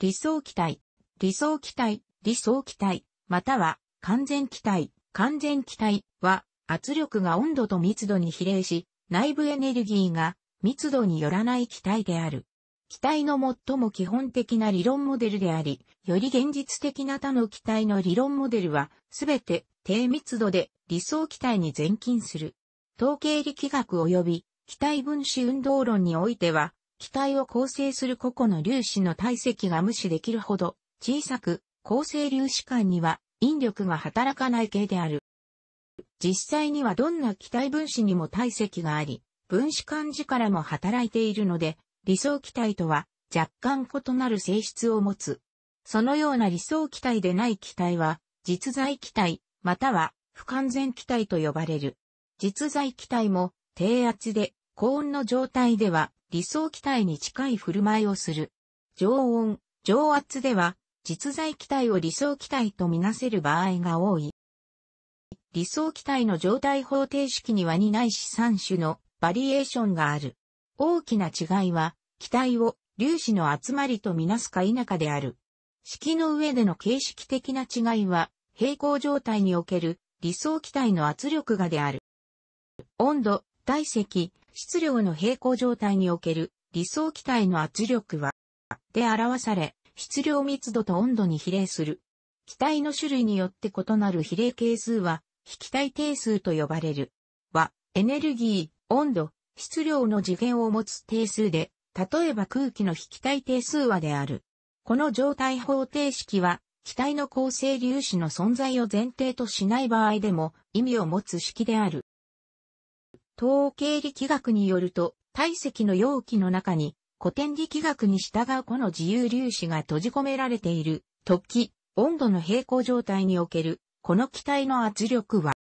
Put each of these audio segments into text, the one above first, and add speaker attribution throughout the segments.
Speaker 1: 理想気体、理想気体、理想気体、または完全気体、完全気体は圧力が温度と密度に比例し、内部エネルギーが密度によらない気体である。気体の最も基本的な理論モデルであり、より現実的な他の気体の理論モデルは、すべて低密度で理想気体に前近する。統計力学及び気体分子運動論においては、気体を構成する個々の粒子の体積が無視できるほど小さく、構成粒子間には引力が働かない系である。実際にはどんな気体分子にも体積があり、分子間力も働いているので、理想気体とは若干異なる性質を持つ。そのような理想気体でない気体は、実在気体、または不完全気体と呼ばれる。実在気体も低圧で高温の状態では理想気体に近い振る舞いをする。常温、常圧では、実在気体を理想気体とみなせる場合が多い。理想気体の状態方程式にはにないし3種のバリエーションがある。大きな違いは、気体を粒子の集まりとみなすか否かである。式の上での形式的な違いは、平行状態における理想気体の圧力がである。温度、体積、質量の平行状態における理想気体の圧力は、で表され、質量密度と温度に比例する。気体の種類によって異なる比例係数は、非気体定数と呼ばれる。は、エネルギー、温度、質量の次元を持つ定数で、例えば空気の非気体定数はである。この状態方程式は、気体の構成粒子の存在を前提としない場合でも意味を持つ式である。統計力学によると、体積の容器の中に古典力学に従うこの自由粒子が閉じ込められている、突起、温度の平行状態における、この気体の圧力は、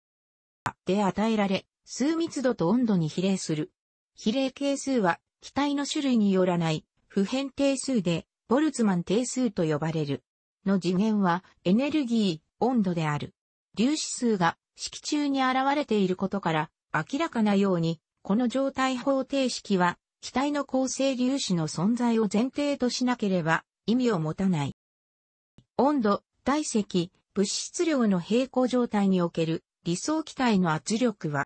Speaker 1: で与えられ、数密度と温度に比例する。比例係数は、気体の種類によらない、普遍定数で、ボルツマン定数と呼ばれる。の次元は、エネルギー、温度である。粒子数が、式中に現れていることから、明らかなように、この状態方程式は、気体の構成粒子の存在を前提としなければ意味を持たない。温度、体積、物質量の平行状態における理想気体の圧力は、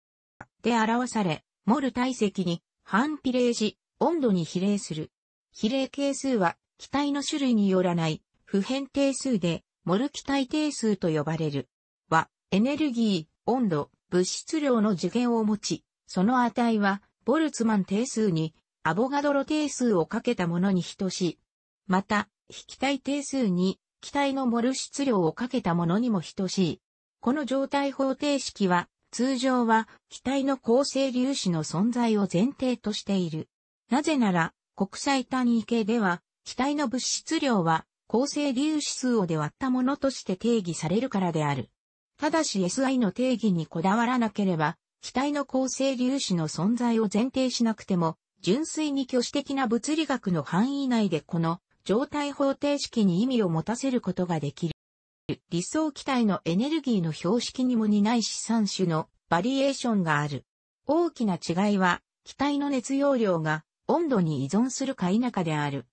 Speaker 1: で表され、モル体積に反比例時、温度に比例する。比例係数は気体の種類によらない普遍定数で、モル気体定数と呼ばれる。は、エネルギー、温度、物質量の次元を持ち、その値は、ボルツマン定数に、アボガドロ定数をかけたものに等しい。また、非気体定数に、気体のモル質量をかけたものにも等しい。この状態方程式は、通常は気体の構成粒子の存在を前提としている。なぜなら、国際単位系では、気体の物質量は構成粒子数をで割ったものとして定義されるからである。ただし SI の定義にこだわらなければ、気体の構成粒子の存在を前提しなくても、純粋に挙手的な物理学の範囲内でこの状態方程式に意味を持たせることができる。理想気体のエネルギーの標識にも似ない資産種のバリエーションがある。大きな違いは、気体の熱容量が温度に依存するか否かである。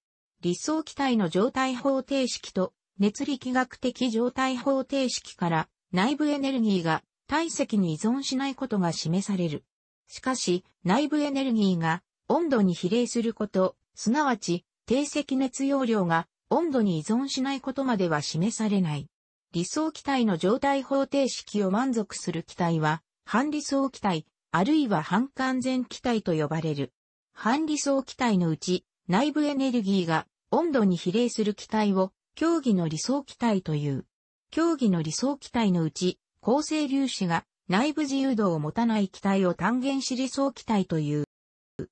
Speaker 1: 理想気体の状態方程式と熱力学的状態方程式から内部エネルギーが体積に依存しないことが示される。しかし、内部エネルギーが温度に比例すること、すなわち、低積熱容量が温度に依存しないことまでは示されない。理想気体の状態方程式を満足する気体は、反理想気体、あるいは反完全気体と呼ばれる。反理想気体のうち、内部エネルギーが温度に比例する気体を、競技の理想気体という。競技の理想気体のうち、構成粒子が内部自由度を持たない気体を単原子理想気体という。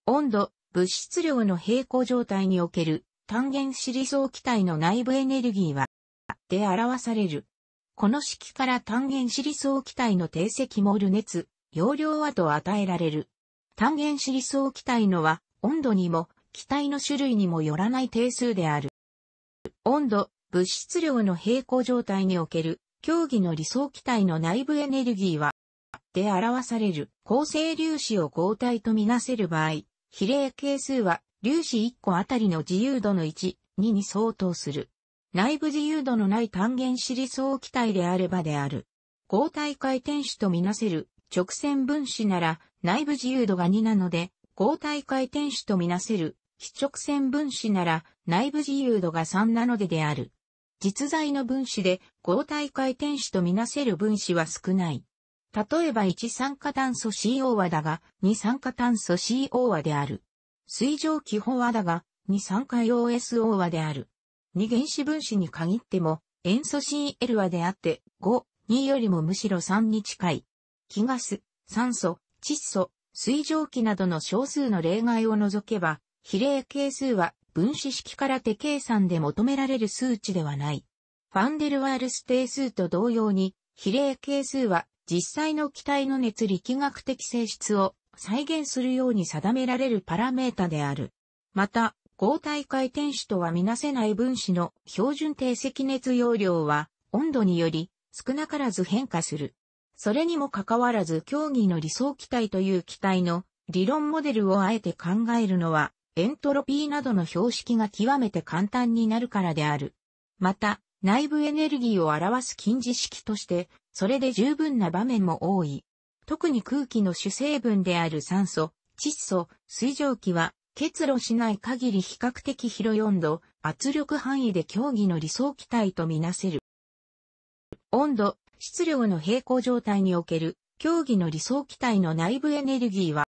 Speaker 1: 温度、物質量の平衡状態における単原子理想気体の内部エネルギーは、で表される。この式から単原子理想気体の定積モール熱、容量はと与えられる。単原子理想気体のは、温度にも、気体の種類にもよらない定数である。温度、物質量の平行状態における、競技の理想気体の内部エネルギーは、で表される構成粒子を合体とみなせる場合、比例係数は粒子1個あたりの自由度の1、2に相当する。内部自由度のない単元子理想気体であればである。合体回転子とみなせる直線分子なら内部自由度が2なので、合体回転子とみなせる非直線分子なら内部自由度が3なのでである。実在の分子で合体回転子とみなせる分子は少ない。例えば1酸化炭素 CO 和だが、2酸化炭素 CO 和である。水蒸気飽和だが、2酸化 OSO 和である。2原子分子に限っても、塩素 CL 和であって、5、2よりもむしろ3に近い。気ガス、酸素、窒素、水蒸気などの少数の例外を除けば、比例係数は分子式から手計算で求められる数値ではない。ファンデルワールス定数と同様に、比例係数は実際の気体の熱力学的性質を再現するように定められるパラメータである。また、合体回転子とはみなせない分子の標準定積熱容量は温度により少なからず変化する。それにもかかわらず競技の理想気体という気体の理論モデルをあえて考えるのはエントロピーなどの標識が極めて簡単になるからである。また、内部エネルギーを表す近似式として、それで十分な場面も多い。特に空気の主成分である酸素、窒素、水蒸気は結露しない限り比較的広い温度、圧力範囲で競技の理想気体とみなせる。温度、質量の平行状態における競技の理想気体の内部エネルギーは、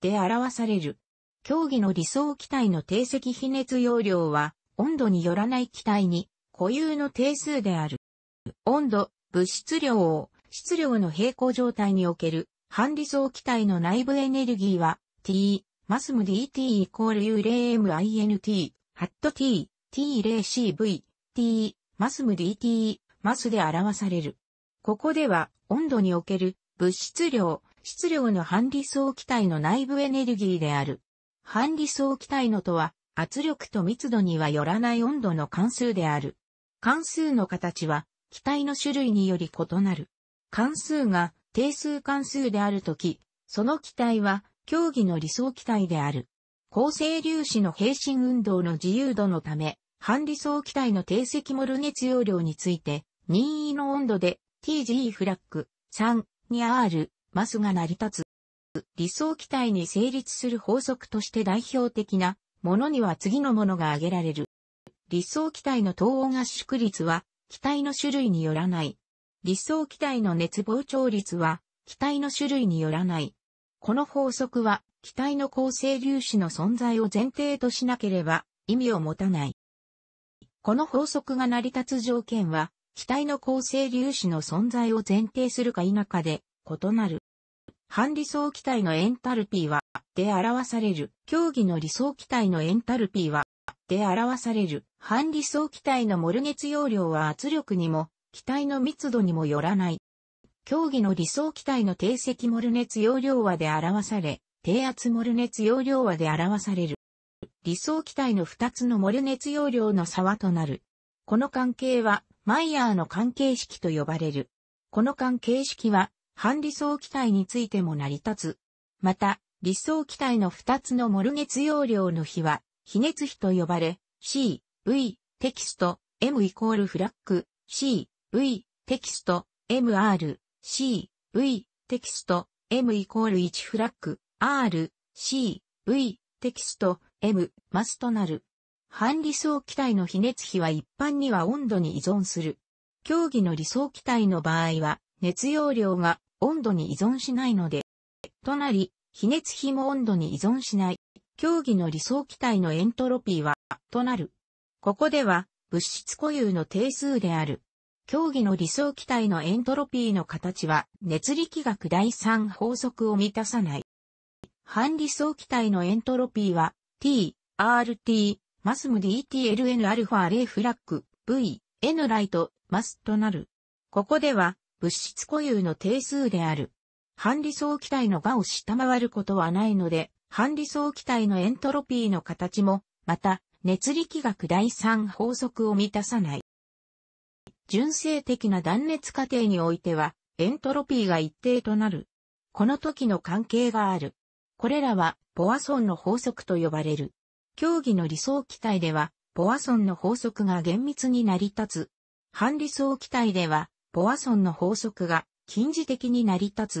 Speaker 1: で表される。競技の理想機体の定積比熱容量は、温度によらない機体に固有の定数である。温度、物質量を質量の平行状態における反理想機体の内部エネルギーは t、マスム dt イコール u0mint、ハット t、t0cv、t、マスム dt、マスで表される。ここでは温度における物質量、質量の反理想機体の内部エネルギーである反理想気体のとは、圧力と密度にはよらない温度の関数である。関数の形は、気体の種類により異なる。関数が定数関数であるとき、その気体は、競技の理想気体である。構成粒子の平身運動の自由度のため、反理想気体の定積モル熱容量について、任意の温度で TG フラッグ 3, に R マスが成り立つ。理想期待に成立する法則として代表的なものには次のものが挙げられる。理想期待の等温圧縮率は、期体の種類によらない。理想気体の熱膨張率は、期体の種類によらない。この法則は、期体の構成粒子の存在を前提としなければ意味を持たない。この法則が成り立つ条件は、期体の構成粒子の存在を前提するか否かで異なる。反理想気体のエンタルピーは、で表される。競技の理想気体のエンタルピーは、で表される。反理想気体のモル熱容量は圧力にも、気体の密度にもよらない。競技の理想気体の定積モル熱容量はで表され、低圧モル熱容量はで表される。理想気体の2つのモル熱容量の差はとなる。この関係は、マイヤーの関係式と呼ばれる。この関係式は、反理想気体についても成り立つ。また、理想気体の2つのモル熱容量の比は、比熱比と呼ばれ、C、V、テキスト、M イコールフラッグ、C、V、テキスト、MR、C、V、テキスト、M イコール1フラッグ、R、C、V、テキスト、M、マスとなる。反理想気体の比熱比は一般には温度に依存する。競技の理想気体の場合は、熱容量が温度に依存しないので、となり、比熱比も温度に依存しない、競技の理想気体のエントロピーは、となる。ここでは、物質固有の定数である。競技の理想気体のエントロピーの形は、熱力学第三法則を満たさない。反理想気体のエントロピーは、t, rt, マスム dtln アルファ A フラッグ v, n ライト、マスとなる。ここでは、物質固有の定数である。反理想気体の和を下回ることはないので、反理想気体のエントロピーの形も、また、熱力学第3法則を満たさない。純正的な断熱過程においては、エントロピーが一定となる。この時の関係がある。これらは、ポアソンの法則と呼ばれる。競技の理想気体では、ポアソンの法則が厳密に成り立つ。反理想気体では、ポアソンの法則が近似的に成り立つ。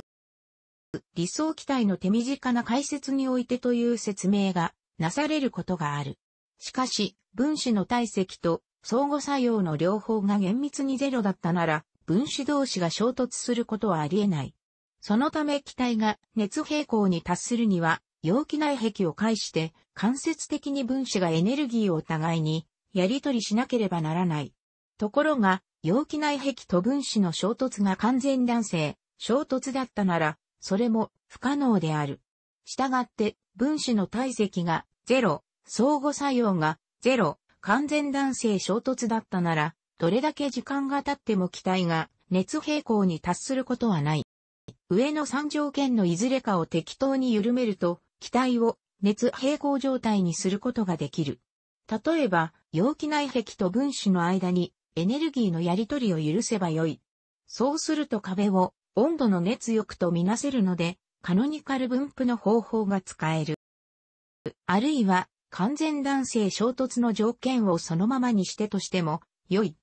Speaker 1: 理想機体の手短な解説においてという説明がなされることがある。しかし、分子の体積と相互作用の両方が厳密にゼロだったなら、分子同士が衝突することはあり得ない。そのため機体が熱平衡に達するには、容器内壁を介して間接的に分子がエネルギーをお互いにやり取りしなければならない。ところが、容器内壁と分子の衝突が完全断性、衝突だったなら、それも不可能である。したがって、分子の体積が0、相互作用が0、完全断性衝突だったなら、どれだけ時間が経っても気体が熱平衡に達することはない。上の3条件のいずれかを適当に緩めると、気体を熱平衡状態にすることができる。例えば、容器内壁と分子の間にエネルギーのやり取りを許せばよい。そうすると壁を温度の熱欲とみなせるので、カノニカル分布の方法が使える。あるいは、完全男性衝突の条件をそのままにしてとしても、良い。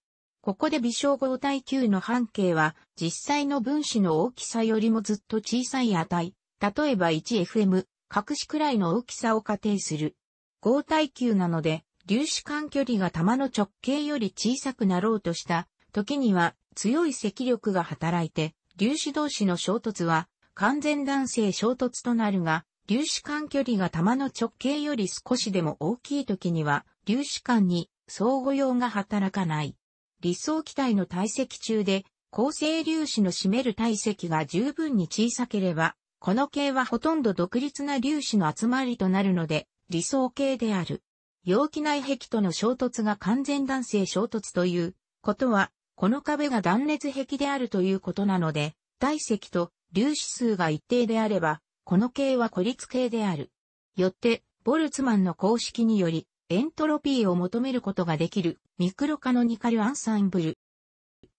Speaker 1: ここで微小合体球の半径は、実際の分子の大きさよりもずっと小さい値、例えば 1FM、隠しくらいの大きさを仮定する。合体球なので、粒子間距離が玉の直径より小さくなろうとした時には強い積力が働いて粒子同士の衝突は完全断性衝突となるが粒子間距離が玉の直径より少しでも大きい時には粒子間に相互用が働かない。理想気体の体積中で構成粒子の占める体積が十分に小さければ、この系はほとんど独立な粒子の集まりとなるので理想系である。容器内壁との衝突が完全断性衝突ということは、この壁が断裂壁であるということなので、体積と粒子数が一定であれば、この形は孤立形である。よって、ボルツマンの公式により、エントロピーを求めることができるミクロカノニカルアンサンブル。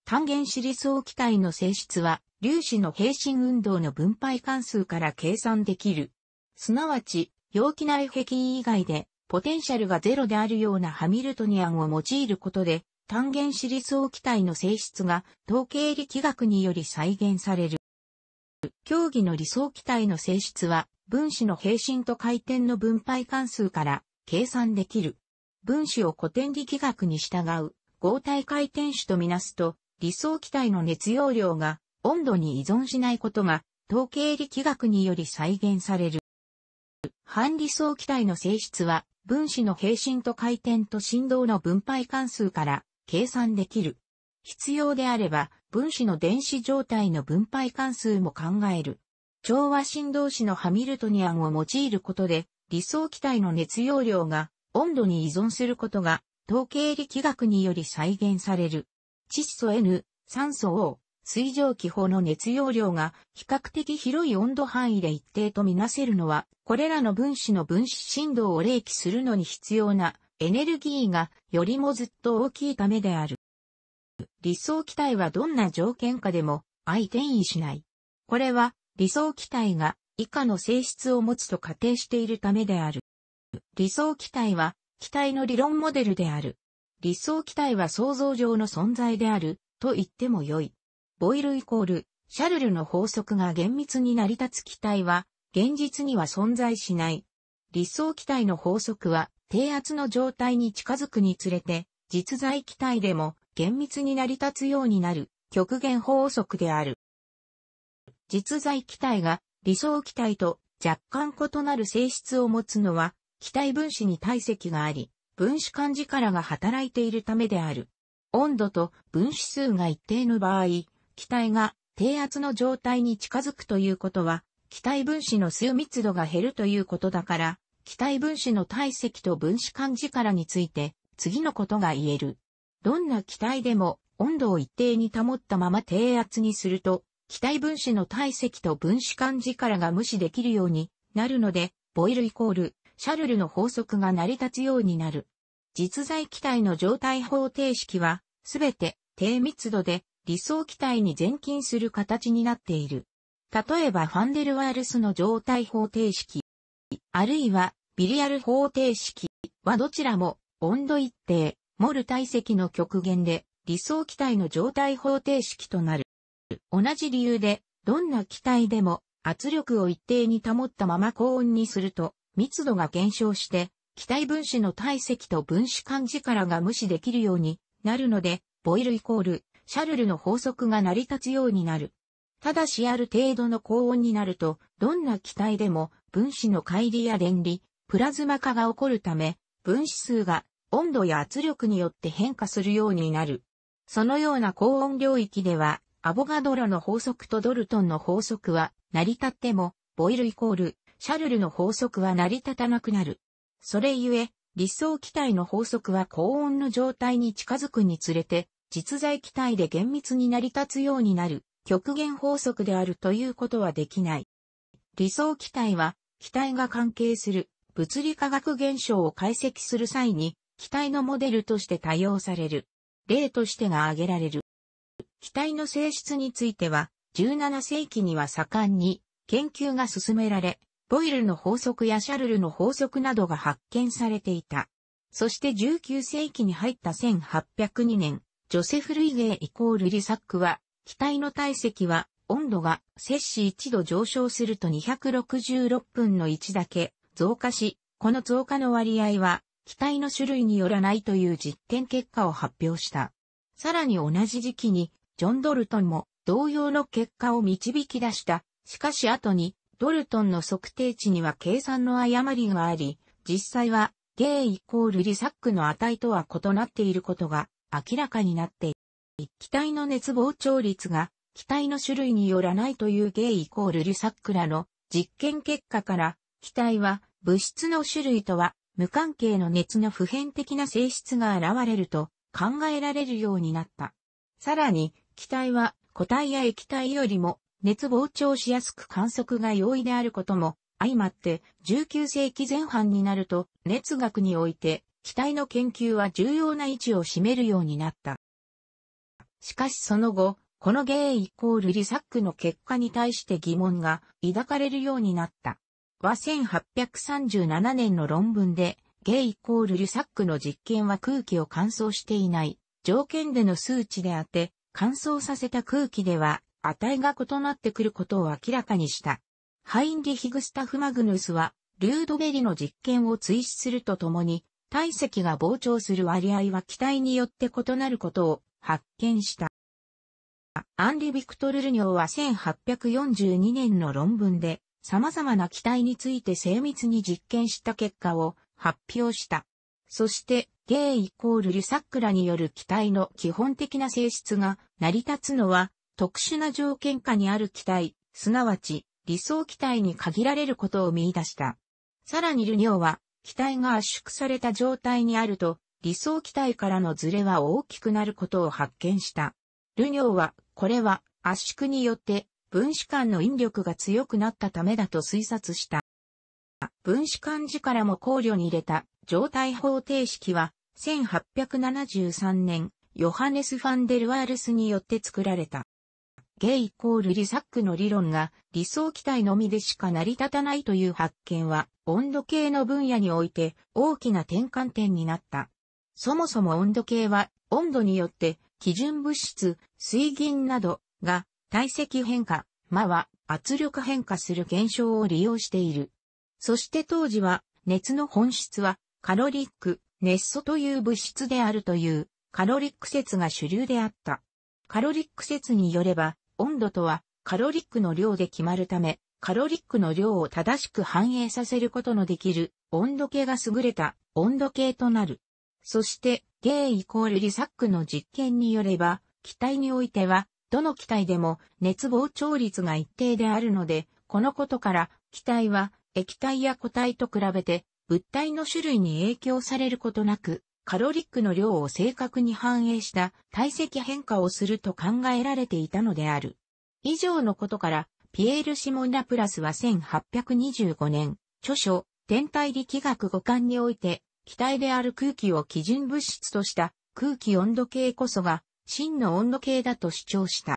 Speaker 1: 単原子理想気体の性質は、粒子の平身運動の分配関数から計算できる。すなわち、容器内壁以外で、ポテンシャルがゼロであるようなハミルトニアンを用いることで、単原子理想気体の性質が統計力学により再現される。競技の理想気体の性質は、分子の平身と回転の分配関数から計算できる。分子を古典力学に従う合体回転子とみなすと、理想気体の熱容量が温度に依存しないことが統計力学により再現される。反理想気体の性質は分子の平身と回転と振動の分配関数から計算できる。必要であれば、分子の電子状態の分配関数も考える。調和振動子のハミルトニアンを用いることで、理想気体の熱容量が温度に依存することが、統計力学により再現される。窒素 N、酸素 O、水蒸気法の熱容量が比較的広い温度範囲で一定とみなせるのは、これらの分子の分子振動を冷気するのに必要なエネルギーがよりもずっと大きいためである。理想気体はどんな条件下でも相転移しない。これは理想気体が以下の性質を持つと仮定しているためである。理想気体は気体の理論モデルである。理想気体は想像上の存在であると言ってもよい。ボイルイコール、シャルルの法則が厳密に成り立つ機体は、現実には存在しない。理想機体の法則は、低圧の状態に近づくにつれて、実在機体でも厳密に成り立つようになる極限法則である。実在機体が理想機体と若干異なる性質を持つのは、機体分子に体積があり、分子間力が働いているためである。温度と分子数が一定の場合、気体が低圧の状態に近づくということは、気体分子の数密度が減るということだから、気体分子の体積と分子間力について、次のことが言える。どんな気体でも温度を一定に保ったまま低圧にすると、気体分子の体積と分子間力が無視できるようになるので、ボイルイコール、シャルルの法則が成り立つようになる。実在気体の状態方程式は、すべて低密度で理想気体に前近する形になっている。例えばファンデルワールスの状態方程式、あるいはビリアル方程式はどちらも温度一定、モル体積の極限で理想気体の状態方程式となる。同じ理由で、どんな気体でも圧力を一定に保ったまま高温にすると密度が減少して気体分子の体積と分子間力が無視できるようになるので、ボイルイコールシャルルの法則が成り立つようになる。ただしある程度の高温になると、どんな気体でも分子の乖離や電離、プラズマ化が起こるため、分子数が温度や圧力によって変化するようになる。そのような高温領域では、アボガドロの法則とドルトンの法則は成り立っても、ボイルイコール、シャルルの法則は成り立たなくなる。それゆえ、理想気体の法則は高温の状態に近づくにつれて、実在機体で厳密に成り立つようになる極限法則であるということはできない。理想機体は、機体が関係する物理化学現象を解析する際に、機体のモデルとして多用される。例としてが挙げられる。機体の性質については、17世紀には盛んに研究が進められ、ボイルの法則やシャルルの法則などが発見されていた。そして19世紀に入った1802年、ジョセフ・ルイゲーイコールリサックは、機体の体積は、温度が摂氏1度上昇すると266分の1だけ増加し、この増加の割合は、機体の種類によらないという実験結果を発表した。さらに同じ時期に、ジョン・ドルトンも同様の結果を導き出した。しかし後に、ドルトンの測定値には計算の誤りがあり、実際は、ゲイイコールリサックの値とは異なっていることが明らかになっている。気体の熱膨張率が気体の種類によらないというゲイイコールリュサックラの実験結果から気体は物質の種類とは無関係の熱の普遍的な性質が現れると考えられるようになった。さらに気体は固体や液体よりも熱膨張しやすく観測が容易であることも相まって19世紀前半になると熱学において機体の研究は重要な位置を占めるようになった。しかしその後、このゲイイコールリサックの結果に対して疑問が抱かれるようになった。は1837年の論文で、ゲイイコールリサックの実験は空気を乾燥していない、条件での数値であって、乾燥させた空気では値が異なってくることを明らかにした。ハインリヒグスタフ・マグヌスは、ルードベリの実験を追試するとともに、体積が膨張する割合は機体によって異なることを発見した。アンリ・ビクトル・ルニョーは1842年の論文で様々な機体について精密に実験した結果を発表した。そして、ゲイイコール・リュサックラによる機体の基本的な性質が成り立つのは特殊な条件下にある機体、すなわち理想機体に限られることを見出した。さらにルニョーは気体が圧縮された状態にあると、理想気体からのズレは大きくなることを発見した。ルニョーは、これは圧縮によって分子間の引力が強くなったためだと推察した。分子間時からも考慮に入れた状態方程式は、1873年、ヨハネス・ファンデル・ワールスによって作られた。ゲイイコールリサックの理論が理想気体のみでしか成り立たないという発見は、温度計の分野において大きな転換点になった。そもそも温度計は、温度によって基準物質、水銀などが体積変化、まは圧力変化する現象を利用している。そして当時は、熱の本質はカロリック、熱素という物質であるというカロリック説が主流であった。カロリック説によれば、温度とはカロリックの量で決まるため、カロリックの量を正しく反映させることのできる温度計が優れた温度計となる。そして、ゲイイコールリサックの実験によれば、機体においては、どの機体でも熱膨張率が一定であるので、このことから機体は液体や固体と比べて物体の種類に影響されることなくカロリックの量を正確に反映した体積変化をすると考えられていたのである。以上のことから、ピエール・シモン・ナプラスは1825年、著書、天体力学五感において、気体である空気を基準物質とした空気温度計こそが真の温度計だと主張した。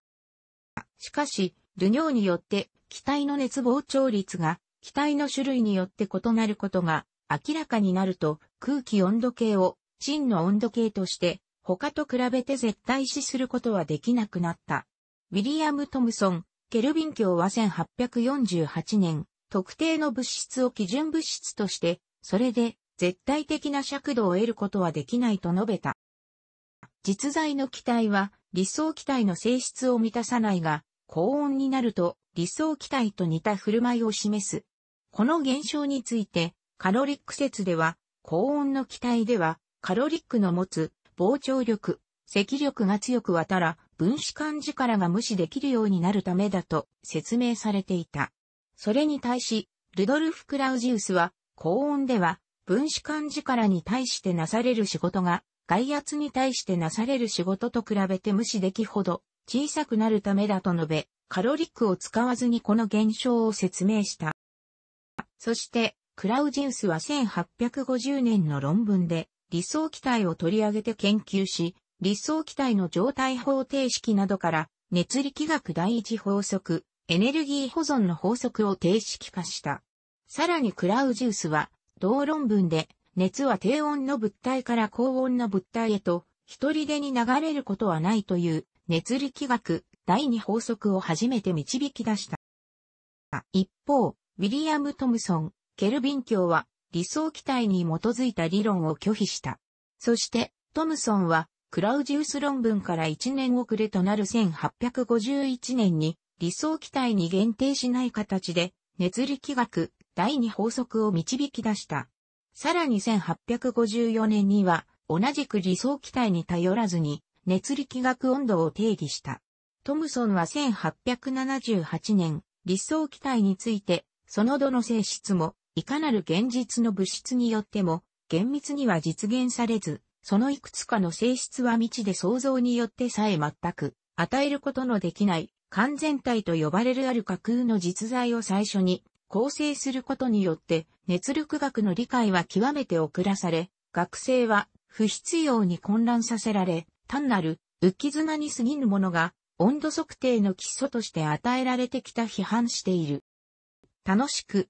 Speaker 1: しかし、ルニョーによって気体の熱膨張率が気体の種類によって異なることが明らかになると空気温度計を真の温度計として、他と比べて絶対視することはできなくなった。ウィリアム・トムソン、ケルビン教は1848年、特定の物質を基準物質として、それで絶対的な尺度を得ることはできないと述べた。実在の気体は理想気体の性質を満たさないが、高温になると理想気体と似た振る舞いを示す。この現象について、カロリック説では、高温の気体ではカロリックの持つ膨張力、積力が強く渡ら、分子間力が無視できるようになるためだと説明されていた。それに対し、ルドルフ・クラウジウスは、高温では、分子間力に対してなされる仕事が、外圧に対してなされる仕事と比べて無視できほど小さくなるためだと述べ、カロリックを使わずにこの現象を説明した。そして、クラウジウスは1850年の論文で、理想気体を取り上げて研究し、理想気体の状態方程式などから、熱力学第一法則、エネルギー保存の法則を定式化した。さらにクラウジウスは、同論文で、熱は低温の物体から高温の物体へと、一人でに流れることはないという、熱力学第二法則を初めて導き出した。一方、ウィリアム・トムソン、ケルビン教は、理想期待に基づいた理論を拒否した。そして、トムソンは、クラウジウス論文から1年遅れとなる1851年に、理想期待に限定しない形で、熱力学第二法則を導き出した。さらに1854年には、同じく理想気体に頼らずに、熱力学温度を定義した。トムソンは1878年、理想気体について、そのどの性質も、いかなる現実の物質によっても、厳密には実現されず、そのいくつかの性質は未知で想像によってさえ全く、与えることのできない、完全体と呼ばれるある架空の実在を最初に、構成することによって、熱力学の理解は極めて遅らされ、学生は不必要に混乱させられ、単なる浮き綱に過ぎぬものが、温度測定の基礎として与えられてきた批判している。楽しく、